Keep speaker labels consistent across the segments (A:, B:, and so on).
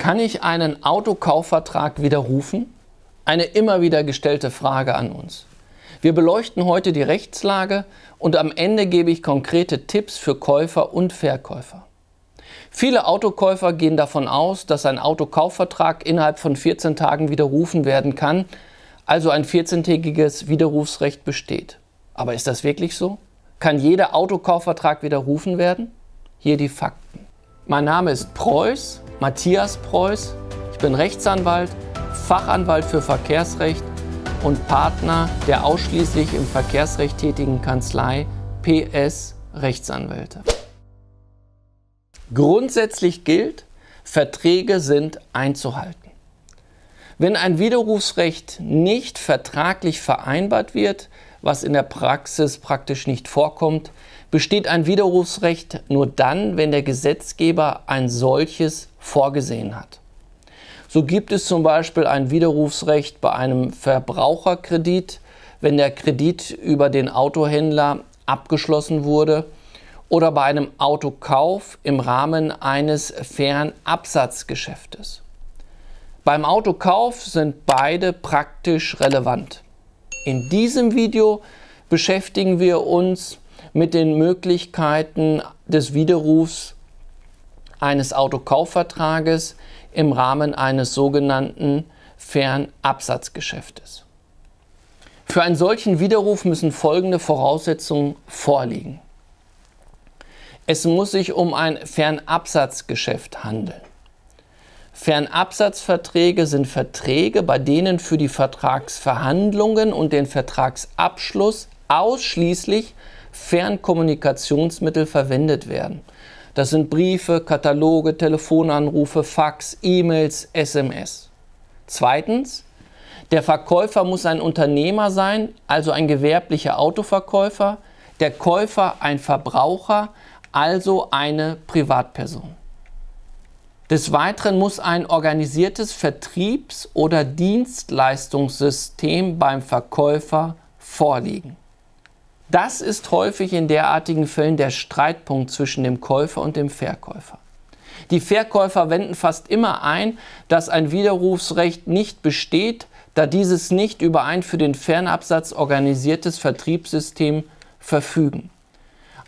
A: Kann ich einen Autokaufvertrag widerrufen? Eine immer wieder gestellte Frage an uns. Wir beleuchten heute die Rechtslage und am Ende gebe ich konkrete Tipps für Käufer und Verkäufer. Viele Autokäufer gehen davon aus, dass ein Autokaufvertrag innerhalb von 14 Tagen widerrufen werden kann, also ein 14-tägiges Widerrufsrecht besteht. Aber ist das wirklich so? Kann jeder Autokaufvertrag widerrufen werden? Hier die Fakten. Mein Name ist Preuß, Matthias Preuß. Ich bin Rechtsanwalt, Fachanwalt für Verkehrsrecht und Partner der ausschließlich im Verkehrsrecht tätigen Kanzlei PS Rechtsanwälte. Grundsätzlich gilt, Verträge sind einzuhalten. Wenn ein Widerrufsrecht nicht vertraglich vereinbart wird, was in der Praxis praktisch nicht vorkommt, besteht ein Widerrufsrecht nur dann, wenn der Gesetzgeber ein solches vorgesehen hat. So gibt es zum Beispiel ein Widerrufsrecht bei einem Verbraucherkredit, wenn der Kredit über den Autohändler abgeschlossen wurde oder bei einem Autokauf im Rahmen eines Fernabsatzgeschäftes. Beim Autokauf sind beide praktisch relevant. In diesem Video beschäftigen wir uns mit den Möglichkeiten des Widerrufs eines Autokaufvertrages im Rahmen eines sogenannten Fernabsatzgeschäftes. Für einen solchen Widerruf müssen folgende Voraussetzungen vorliegen. Es muss sich um ein Fernabsatzgeschäft handeln. Fernabsatzverträge sind Verträge, bei denen für die Vertragsverhandlungen und den Vertragsabschluss ausschließlich Fernkommunikationsmittel verwendet werden. Das sind Briefe, Kataloge, Telefonanrufe, Fax, E-Mails, SMS. Zweitens, der Verkäufer muss ein Unternehmer sein, also ein gewerblicher Autoverkäufer, der Käufer ein Verbraucher, also eine Privatperson. Des Weiteren muss ein organisiertes Vertriebs- oder Dienstleistungssystem beim Verkäufer vorliegen. Das ist häufig in derartigen Fällen der Streitpunkt zwischen dem Käufer und dem Verkäufer. Die Verkäufer wenden fast immer ein, dass ein Widerrufsrecht nicht besteht, da dieses nicht über ein für den Fernabsatz organisiertes Vertriebssystem verfügen.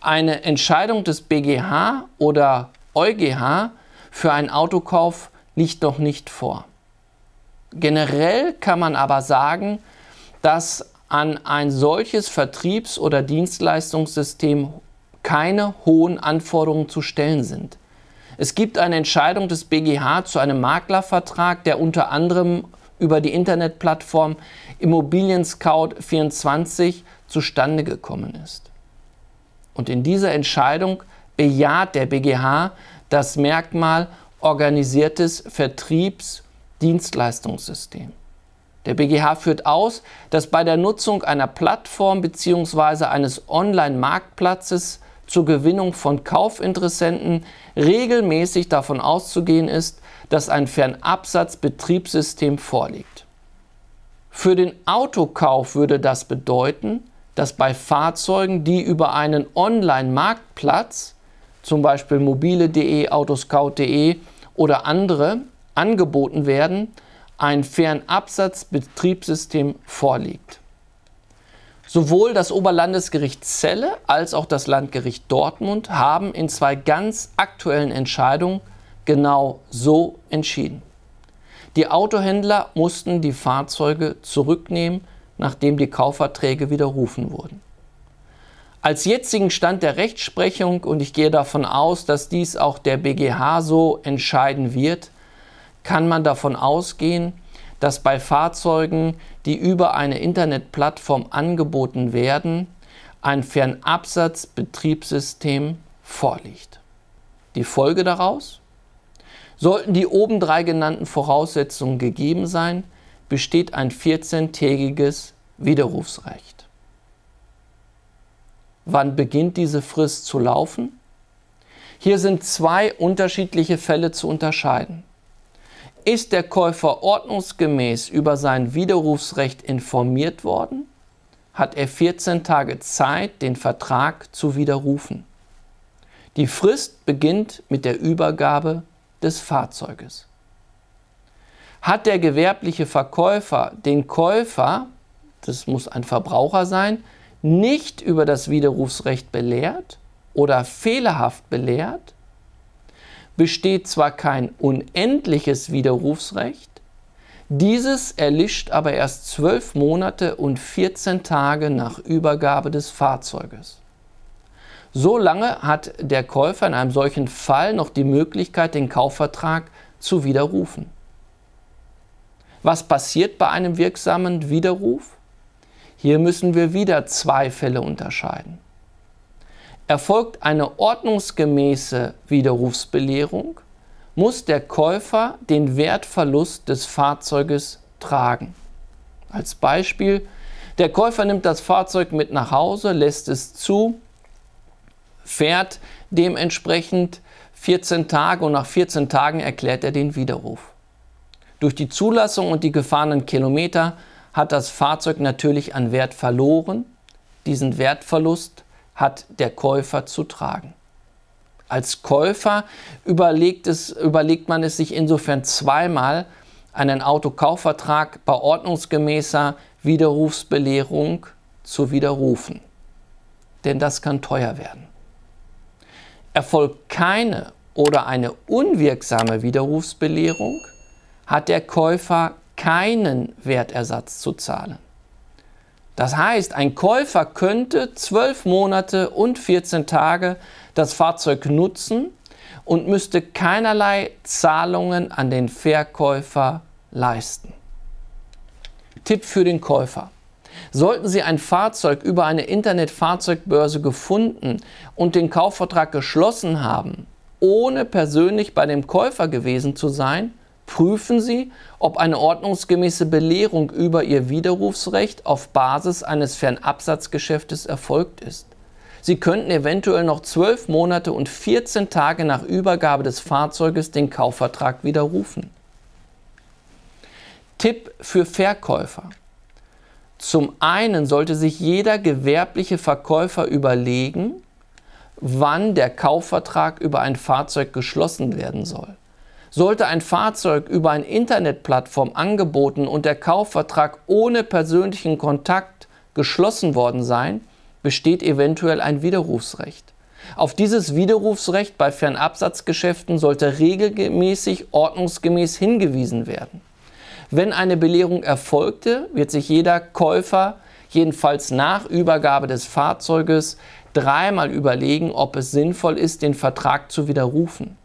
A: Eine Entscheidung des BGH oder EuGH für einen Autokauf liegt noch nicht vor. Generell kann man aber sagen, dass an ein solches Vertriebs- oder Dienstleistungssystem keine hohen Anforderungen zu stellen sind. Es gibt eine Entscheidung des BGH zu einem Maklervertrag, der unter anderem über die Internetplattform Immobilien Scout 24 zustande gekommen ist. Und in dieser Entscheidung bejaht der BGH das Merkmal organisiertes Vertriebs-Dienstleistungssystem. Der BGH führt aus, dass bei der Nutzung einer Plattform bzw. eines Online-Marktplatzes zur Gewinnung von Kaufinteressenten regelmäßig davon auszugehen ist, dass ein Fernabsatzbetriebssystem vorliegt. Für den Autokauf würde das bedeuten, dass bei Fahrzeugen, die über einen Online-Marktplatz, zum Beispiel mobile.de, autoscout.de oder andere, angeboten werden, ein Fernabsatzbetriebssystem vorliegt. Sowohl das Oberlandesgericht Celle als auch das Landgericht Dortmund haben in zwei ganz aktuellen Entscheidungen genau so entschieden. Die Autohändler mussten die Fahrzeuge zurücknehmen, nachdem die Kaufverträge widerrufen wurden. Als jetzigen Stand der Rechtsprechung, und ich gehe davon aus, dass dies auch der BGH so entscheiden wird, kann man davon ausgehen, dass bei Fahrzeugen, die über eine Internetplattform angeboten werden, ein Fernabsatzbetriebssystem vorliegt. Die Folge daraus? Sollten die oben drei genannten Voraussetzungen gegeben sein, besteht ein 14-tägiges Widerrufsrecht. Wann beginnt diese Frist zu laufen? Hier sind zwei unterschiedliche Fälle zu unterscheiden. Ist der Käufer ordnungsgemäß über sein Widerrufsrecht informiert worden, hat er 14 Tage Zeit, den Vertrag zu widerrufen. Die Frist beginnt mit der Übergabe des Fahrzeuges. Hat der gewerbliche Verkäufer den Käufer, das muss ein Verbraucher sein, nicht über das Widerrufsrecht belehrt oder fehlerhaft belehrt, besteht zwar kein unendliches Widerrufsrecht, dieses erlischt aber erst zwölf Monate und 14 Tage nach Übergabe des Fahrzeuges. So lange hat der Käufer in einem solchen Fall noch die Möglichkeit, den Kaufvertrag zu widerrufen. Was passiert bei einem wirksamen Widerruf? Hier müssen wir wieder zwei Fälle unterscheiden. Erfolgt eine ordnungsgemäße Widerrufsbelehrung, muss der Käufer den Wertverlust des Fahrzeuges tragen. Als Beispiel, der Käufer nimmt das Fahrzeug mit nach Hause, lässt es zu, fährt dementsprechend 14 Tage und nach 14 Tagen erklärt er den Widerruf. Durch die Zulassung und die gefahrenen Kilometer hat das Fahrzeug natürlich an Wert verloren. Diesen Wertverlust hat der Käufer zu tragen. Als Käufer überlegt, es, überlegt man es sich insofern zweimal, einen Autokaufvertrag bei ordnungsgemäßer Widerrufsbelehrung zu widerrufen. Denn das kann teuer werden. Erfolgt keine oder eine unwirksame Widerrufsbelehrung, hat der Käufer keinen Wertersatz zu zahlen. Das heißt, ein Käufer könnte zwölf Monate und 14 Tage das Fahrzeug nutzen und müsste keinerlei Zahlungen an den Verkäufer leisten. Tipp für den Käufer. Sollten Sie ein Fahrzeug über eine Internetfahrzeugbörse gefunden und den Kaufvertrag geschlossen haben, ohne persönlich bei dem Käufer gewesen zu sein, prüfen Sie, ob eine ordnungsgemäße Belehrung über Ihr Widerrufsrecht auf Basis eines Fernabsatzgeschäftes erfolgt ist. Sie könnten eventuell noch zwölf Monate und 14 Tage nach Übergabe des Fahrzeuges den Kaufvertrag widerrufen. Tipp für Verkäufer. Zum einen sollte sich jeder gewerbliche Verkäufer überlegen, wann der Kaufvertrag über ein Fahrzeug geschlossen werden soll. Sollte ein Fahrzeug über eine Internetplattform angeboten und der Kaufvertrag ohne persönlichen Kontakt geschlossen worden sein, besteht eventuell ein Widerrufsrecht. Auf dieses Widerrufsrecht bei Fernabsatzgeschäften sollte regelmäßig ordnungsgemäß hingewiesen werden. Wenn eine Belehrung erfolgte, wird sich jeder Käufer jedenfalls nach Übergabe des Fahrzeuges dreimal überlegen, ob es sinnvoll ist, den Vertrag zu widerrufen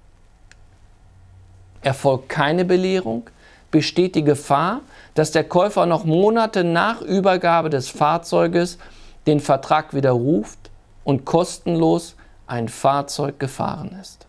A: erfolgt keine Belehrung, besteht die Gefahr, dass der Käufer noch Monate nach Übergabe des Fahrzeuges den Vertrag widerruft und kostenlos ein Fahrzeug gefahren ist.